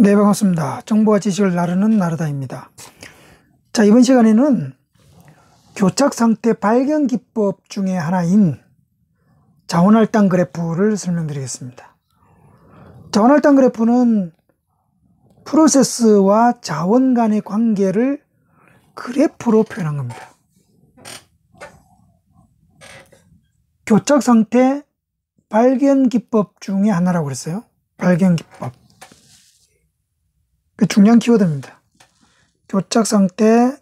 네, 반갑습니다. 정보와 지식을 나르는 나르다입니다. 자, 이번 시간에는 교착 상태 발견 기법 중에 하나인 자원할당 그래프를 설명드리겠습니다. 자원할당 그래프는 프로세스와 자원 간의 관계를 그래프로 표현한 겁니다. 교착 상태 발견 기법 중에 하나라고 그랬어요. 발견 기법. 그 중요한 키워드입니다. 교착상 태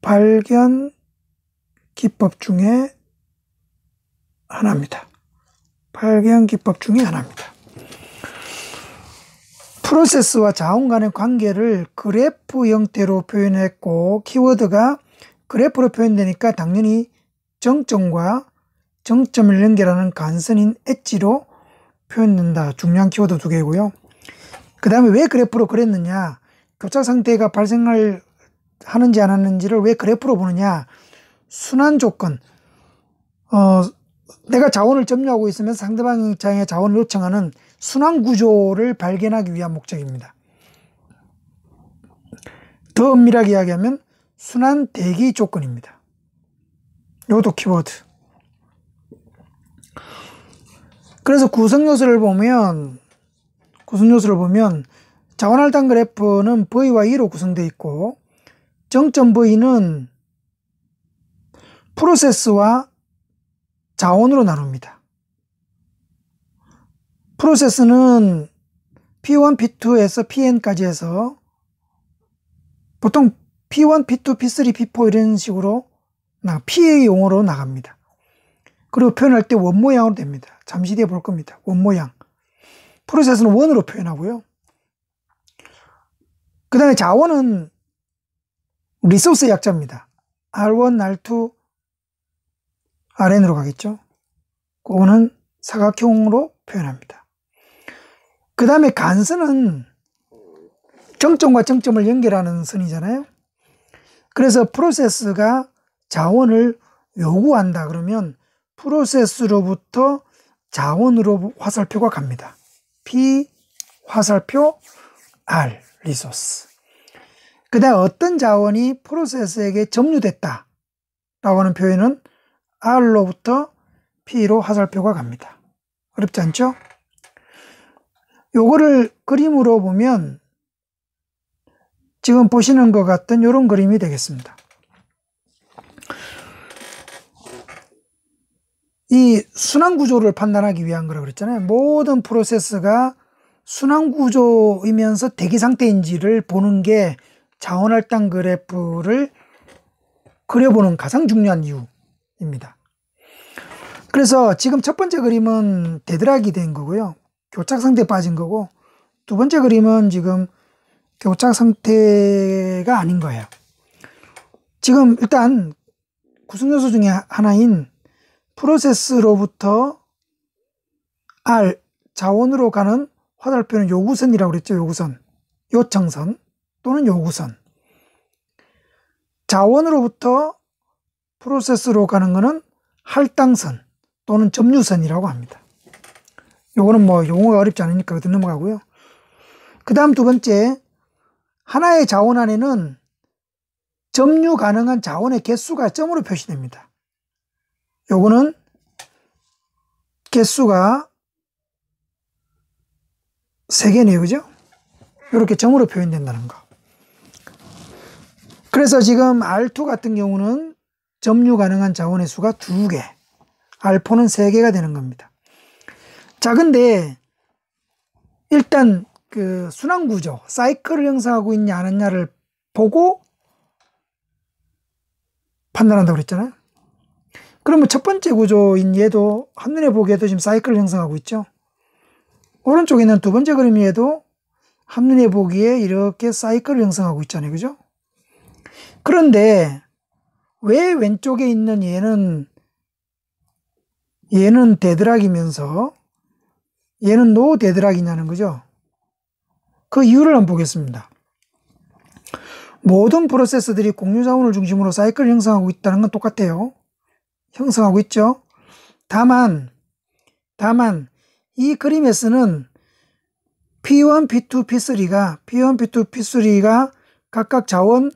발견 기법 중에 하나입니다. 발견 기법 중에 하나입니다. 프로세스와 자원 간의 관계를 그래프 형태로 표현했고 키워드가 그래프로 표현되니까 당연히 정점과 정점을 연결하는 간선인 엣지로 표현된다. 중요한 키워드 두 개고요. 그 다음에 왜 그래프로 그렸느냐 교차 상태가 발생을 하는지 안 하는지를 왜 그래프로 보느냐 순환 조건 어 내가 자원을 점유하고 있으면 상대방의 자원을 요청하는 순환 구조를 발견하기 위한 목적입니다. 더 엄밀하게 이야기하면 순환 대기 조건입니다. 이것도 키워드. 그래서 구성 요소를 보면 구순 요소를 보면 자원할당 그래프는 V와 E로 구성되어 있고 정점 V는 프로세스와 자원으로 나눕니다. 프로세스는 P1, P2에서 PN까지 해서 보통 P1, P2, P3, P4 이런 식으로 나 P의 용어로 나갑니다. 그리고 표현할 때 원모양으로 됩니다. 잠시 뒤에 볼 겁니다. 원모양. 프로세스는 원으로 표현하고요. 그 다음에 자원은 리소스 약자입니다. R1, R2, RN으로 가겠죠. 그거는 사각형으로 표현합니다. 그 다음에 간선은 정점과 정점을 연결하는 선이잖아요. 그래서 프로세스가 자원을 요구한다 그러면 프로세스로부터 자원으로 화살표가 갑니다. P 화살표 R 리소스. 그다음 어떤 자원이 프로세스에게 점유됐다 라고 하는 표현은 R로부터 P로 화살표가 갑니다. 어렵지 않죠? 요거를 그림으로 보면 지금 보시는 것 같은 이런 그림이 되겠습니다. 이 순환 구조를 판단하기 위한 거라고 그랬잖아요. 모든 프로세스가 순환 구조이면서 대기 상태인지를 보는 게 자원할당 그래프를 그려보는 가장 중요한 이유입니다. 그래서 지금 첫 번째 그림은 대드락이 된 거고요. 교착 상태 에 빠진 거고 두 번째 그림은 지금 교착 상태가 아닌 거예요. 지금 일단 구성 요소 중에 하나인 프로세스로부터 R 자원으로 가는 화살표는 요구선이라고 그랬죠. 요구선, 요청선 또는 요구선. 자원으로부터 프로세스로 가는 것은 할당선 또는 점유선이라고 합니다. 요거는 뭐 용어가 어렵지 않으니까 그대로 넘어가고요. 그 다음 두 번째, 하나의 자원 안에는 점유 가능한 자원의 개수가 점으로 표시됩니다. 요거는 개수가 3개네요. 그죠? 이렇게 점으로 표현된다는 거. 그래서 지금 R2 같은 경우는 점유 가능한 자원의 수가 2개, R4는 3개가 되는 겁니다. 자, 근데 일단 그 순환 구조, 사이클을 형성하고 있냐 안 했냐를 보고 판단한다고 그랬잖아요. 그러면 첫 번째 구조인 얘도 한눈에 보기에도 지금 사이클을 형성하고 있죠. 오른쪽에 있는 두 번째 그림 얘도 한눈에 보기에 이렇게 사이클을 형성하고 있잖아요. 그죠? 그런데 왜 왼쪽에 있는 얘는 얘는 대드락이면서 얘는 노 대드락이냐는 거죠. 그 이유를 한번 보겠습니다. 모든 프로세스들이 공유 자원을 중심으로 사이클을 형성하고 있다는 건 똑같아요. 형성하고 있죠. 다만, 다만, 이 그림에서는 P1, P2, P3가, P1, P2, P3가 각각 자원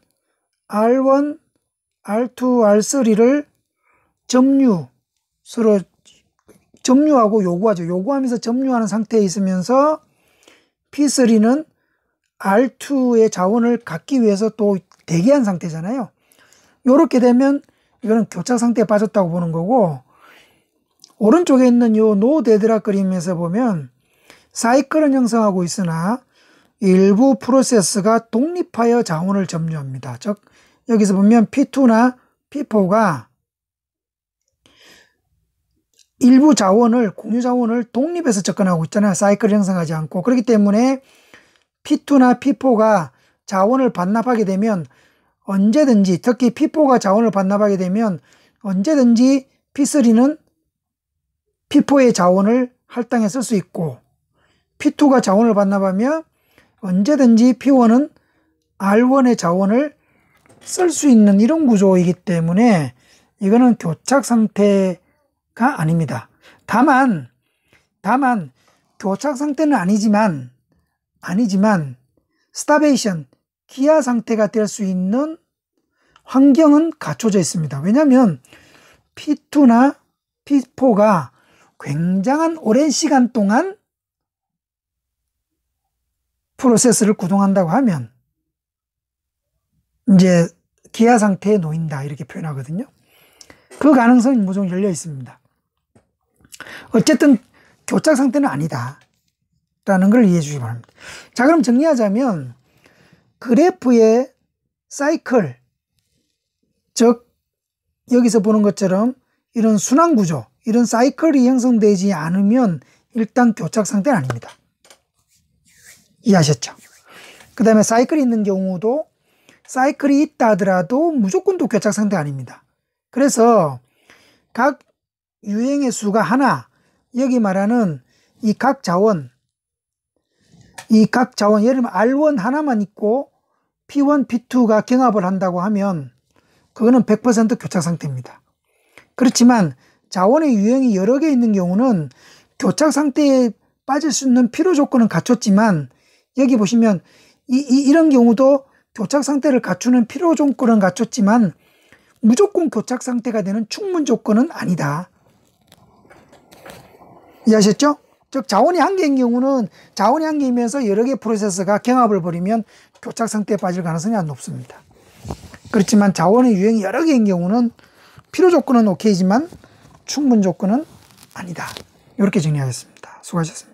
R1, R2, R3를 점유, 서로 점유하고 요구하죠. 요구하면서 점유하는 상태에 있으면서 P3는 R2의 자원을 갖기 위해서 또 대기한 상태잖아요. 이렇게 되면 이거는 교차 상태에 빠졌다고 보는 거고 오른쪽에 있는 요 노데드락 그림에서 보면 사이클은 형성하고 있으나 일부 프로세스가 독립하여 자원을 점유합니다. 즉 여기서 보면 P2나 P4가 일부 자원을 공유 자원을 독립해서 접근하고 있잖아요. 사이클 을 형성하지 않고 그렇기 때문에 P2나 P4가 자원을 반납하게 되면 언제든지 특히 P4가 자원을 반납하게 되면 언제든지 P3는 P4의 자원을 할당해 쓸수 있고 P2가 자원을 반납하면 언제든지 P1은 R1의 자원을 쓸 수 있는 이런 구조이기 때문에 이거는 교착 상태가 아닙니다. 다만 다만 교착 상태는 아니지만 아니지만 스타베이션 기아 상태가 될 수 있는 환경은 갖춰져 있습니다. 왜냐하면 P2나 P4가 굉장한 오랜 시간 동안 프로세스를 구동한다고 하면 이제 기아 상태에 놓인다 이렇게 표현하거든요. 그 가능성이 무조건 열려 있습니다. 어쨌든 교착 상태는 아니다. 라는 걸 이해해 주시기 바랍니다. 자, 그럼 정리하자면 그래프의 사이클, 즉 여기서 보는 것처럼 이런 순환구조, 이런 사이클이 형성되지 않으면 일단 교착 상태는 아닙니다. 이해하셨죠? 그 다음에 사이클이 있는 경우도 사이클이 있다 하더라도 무조건 도 교착 상태 아닙니다. 그래서 각 유행의 수가 하나, 여기 말하는 이 각 자원, 이 각 자원, 예를 들면 R1 하나만 있고 P1, P2가 경합을 한다고 하면 그거는 100% 교착 상태입니다. 그렇지만 자원의 유형이 여러 개 있는 경우는 교착 상태에 빠질 수 있는 필요 조건은 갖췄지만 여기 보시면 이, 이 이런 경우도 교착 상태를 갖추는 필요 조건은 갖췄지만 무조건 교착 상태가 되는 충분 조건은 아니다. 이해하셨죠? 즉 자원이 한계인 경우는 자원이 한계이면서 여러 개 프로세스가 경합을 벌이면 교착 상태에 빠질 가능성이 아 높습니다. 그렇지만 자원의 유형이 여러 개인 경우는 필요 조건은 오케이지만 충분 조건은 아니다. 이렇게 정리하겠습니다. 수고하셨습니다.